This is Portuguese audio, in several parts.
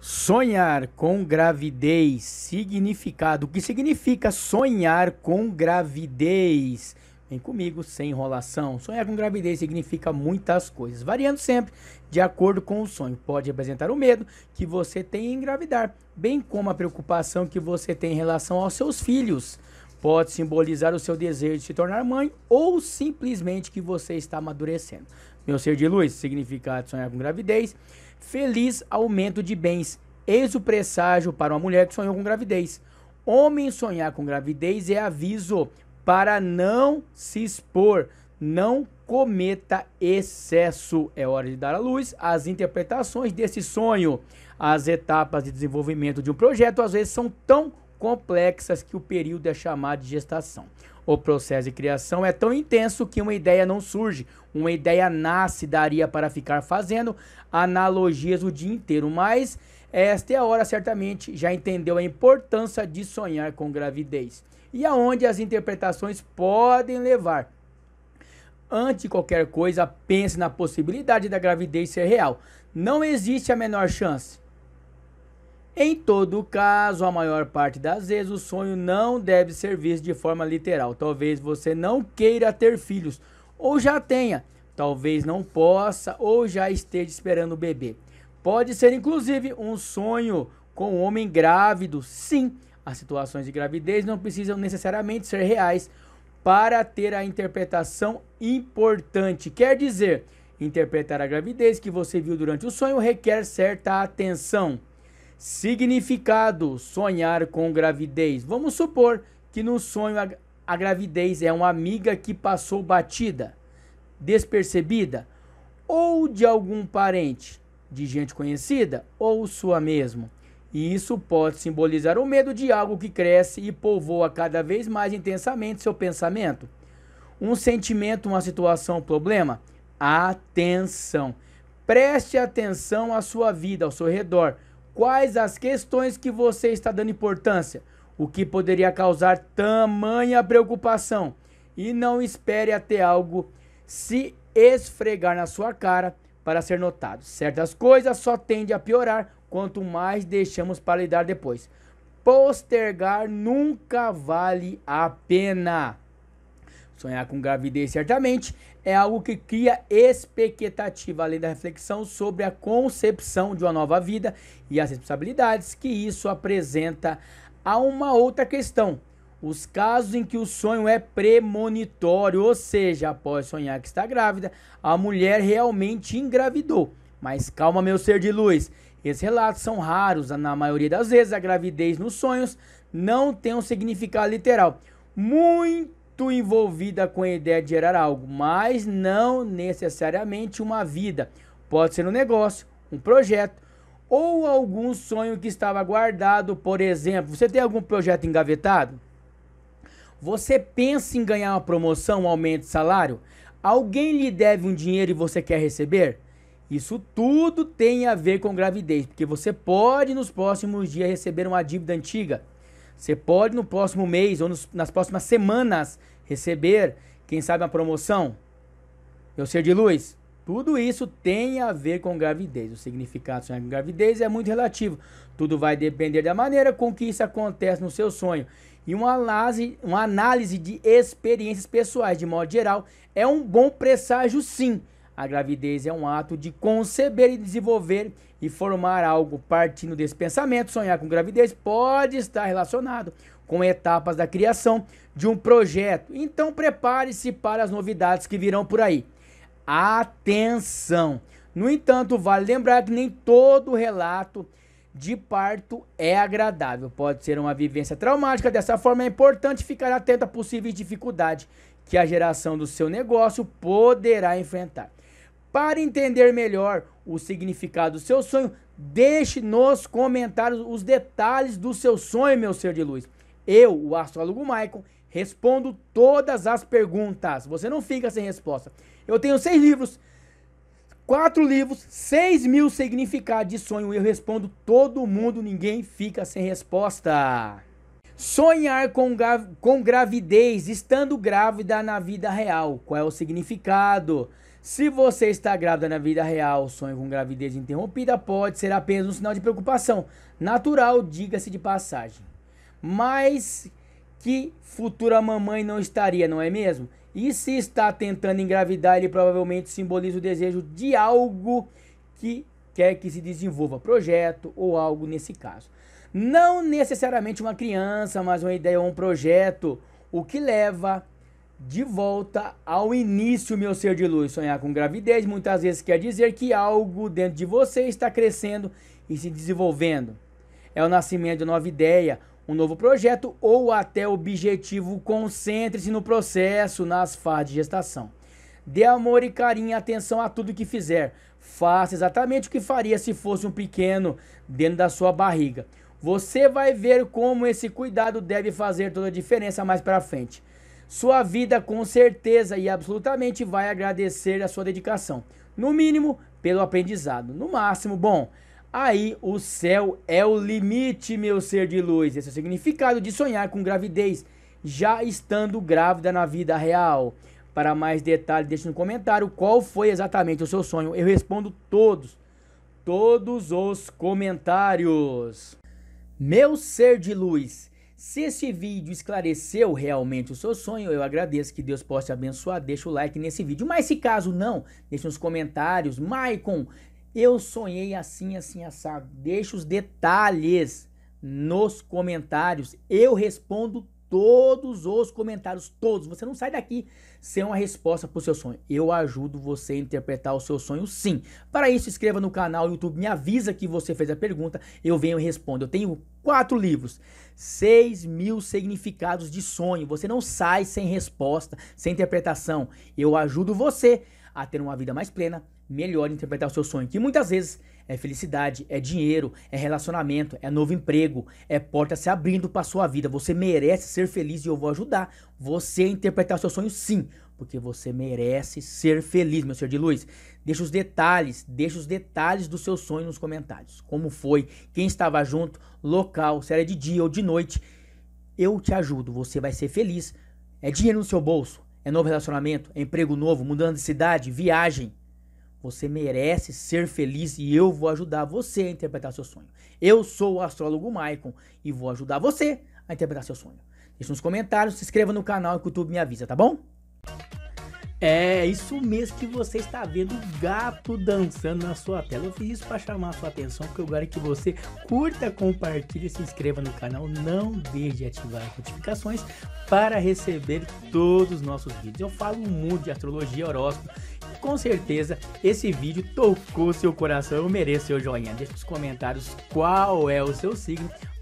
Sonhar com gravidez, significado. O que significa sonhar com gravidez? Vem comigo, sem enrolação. Sonhar com gravidez significa muitas coisas, variando sempre de acordo com o sonho. Pode representar o medo que você tem em engravidar, bem como a preocupação que você tem em relação aos seus filhos. Pode simbolizar o seu desejo de se tornar mãe ou simplesmente que você está amadurecendo. Meu ser de luz, significado sonhar com gravidez Feliz aumento de bens, eis o presságio para uma mulher que sonhou com gravidez. Homem sonhar com gravidez é aviso para não se expor, não cometa excesso. É hora de dar à luz as interpretações desse sonho. As etapas de desenvolvimento de um projeto às vezes são tão complexas que o período é chamado de gestação. O processo de criação é tão intenso que uma ideia não surge. Uma ideia nasce, daria para ficar fazendo analogias o dia inteiro. Mas esta é a hora, certamente, já entendeu a importância de sonhar com gravidez e aonde as interpretações podem levar. Ante de qualquer coisa, pense na possibilidade da gravidez ser real. Não existe a menor chance. Em todo caso, a maior parte das vezes, o sonho não deve ser visto de forma literal. Talvez você não queira ter filhos, ou já tenha, talvez não possa, ou já esteja esperando o bebê. Pode ser, inclusive, um sonho com um homem grávido. Sim, as situações de gravidez não precisam necessariamente ser reais para ter a interpretação importante. Quer dizer, interpretar a gravidez que você viu durante o sonho requer certa atenção. Significado: sonhar com gravidez. Vamos supor que no sonho a, a gravidez é uma amiga que passou batida, despercebida, ou de algum parente, de gente conhecida ou sua mesmo. E isso pode simbolizar o medo de algo que cresce e povoa cada vez mais intensamente seu pensamento. Um sentimento, uma situação, um problema? Atenção. Preste atenção à sua vida, ao seu redor quais as questões que você está dando importância, o que poderia causar tamanha preocupação. E não espere até algo se esfregar na sua cara para ser notado. Certas coisas só tendem a piorar quanto mais deixamos para lidar depois. Postergar nunca vale a pena. Sonhar com gravidez certamente é algo que cria expectativa, além da reflexão sobre a concepção de uma nova vida e as responsabilidades que isso apresenta a uma outra questão. Os casos em que o sonho é premonitório, ou seja, após sonhar que está grávida, a mulher realmente engravidou. Mas calma, meu ser de luz. Esses relatos são raros, na maioria das vezes a gravidez nos sonhos não tem um significado literal. Muito muito envolvida com a ideia de gerar algo, mas não necessariamente uma vida. Pode ser um negócio, um projeto ou algum sonho que estava guardado, por exemplo. Você tem algum projeto engavetado? Você pensa em ganhar uma promoção, um aumento de salário? Alguém lhe deve um dinheiro e você quer receber? Isso tudo tem a ver com gravidez, porque você pode nos próximos dias receber uma dívida antiga. Você pode no próximo mês ou nos, nas próximas semanas receber, quem sabe, uma promoção? Meu ser de luz, tudo isso tem a ver com gravidez. O significado de com gravidez é muito relativo. Tudo vai depender da maneira com que isso acontece no seu sonho. E uma análise, uma análise de experiências pessoais, de modo geral, é um bom presságio sim a gravidez é um ato de conceber e desenvolver e formar algo. Partindo desse pensamento, sonhar com gravidez pode estar relacionado com etapas da criação de um projeto. Então prepare-se para as novidades que virão por aí. Atenção! No entanto, vale lembrar que nem todo relato de parto é agradável. Pode ser uma vivência traumática, dessa forma é importante ficar atento a possíveis dificuldades que a geração do seu negócio poderá enfrentar. Para entender melhor o significado do seu sonho, deixe nos comentários os detalhes do seu sonho, meu ser de luz. Eu, o astrólogo Maicon, respondo todas as perguntas. Você não fica sem resposta. Eu tenho seis livros, quatro livros, seis mil significados de sonho. Eu respondo todo mundo, ninguém fica sem resposta. Sonhar com, com gravidez, estando grávida na vida real. Qual é o significado? Se você está grávida na vida real, sonho com gravidez interrompida pode ser apenas um sinal de preocupação. Natural, diga-se de passagem. Mas que futura mamãe não estaria, não é mesmo? E se está tentando engravidar, ele provavelmente simboliza o desejo de algo que quer que se desenvolva, projeto ou algo nesse caso. Não necessariamente uma criança, mas uma ideia ou um projeto, o que leva de volta ao início, meu ser de luz. Sonhar com gravidez muitas vezes quer dizer que algo dentro de você está crescendo e se desenvolvendo. É o nascimento de uma nova ideia, um novo projeto ou até objetivo. Concentre-se no processo, nas fases de gestação. Dê amor e carinho e atenção a tudo que fizer. Faça exatamente o que faria se fosse um pequeno dentro da sua barriga. Você vai ver como esse cuidado deve fazer toda a diferença mais para frente. Sua vida com certeza e absolutamente vai agradecer a sua dedicação. No mínimo, pelo aprendizado. No máximo, bom, aí o céu é o limite, meu ser de luz. Esse é o significado de sonhar com gravidez, já estando grávida na vida real. Para mais detalhes, deixe no comentário qual foi exatamente o seu sonho. Eu respondo todos, todos os comentários. Meu ser de luz, se esse vídeo esclareceu realmente o seu sonho, eu agradeço que Deus possa te abençoar. Deixa o like nesse vídeo. Mas se caso não, deixa nos comentários. Maicon, eu sonhei assim, assim, assado. Deixa os detalhes nos comentários. Eu respondo todos os comentários, todos. Você não sai daqui sem uma resposta para o seu sonho. Eu ajudo você a interpretar o seu sonho sim. Para isso, inscreva no canal, YouTube, me avisa que você fez a pergunta, eu venho e respondo. Eu tenho quatro livros, 6 mil significados de sonho. Você não sai sem resposta, sem interpretação. Eu ajudo você a ter uma vida mais plena, melhor interpretar o seu sonho, que muitas vezes é felicidade, é dinheiro, é relacionamento, é novo emprego, é porta se abrindo para sua vida. Você merece ser feliz e eu vou ajudar você a interpretar o seu sonho sim, porque você merece ser feliz, meu senhor de luz. Deixa os detalhes, deixa os detalhes do seu sonho nos comentários. Como foi, quem estava junto, local, se era de dia ou de noite. Eu te ajudo, você vai ser feliz. É dinheiro no seu bolso, é novo relacionamento, é emprego novo, mudando de cidade, viagem. Você merece ser feliz e eu vou ajudar você a interpretar seu sonho. Eu sou o astrólogo Maicon e vou ajudar você a interpretar seu sonho. Deixe nos comentários, se inscreva no canal e o YouTube me avisa, tá bom? É isso mesmo que você está vendo o gato dançando na sua tela. Eu fiz isso para chamar a sua atenção, porque eu quero que você curta, compartilhe, se inscreva no canal. Não deixe de ativar as notificações para receber todos os nossos vídeos. Eu falo muito de astrologia, horóscopo com certeza esse vídeo tocou seu coração, merece seu joinha. deixa nos comentários qual é o seu signo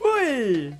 Fui!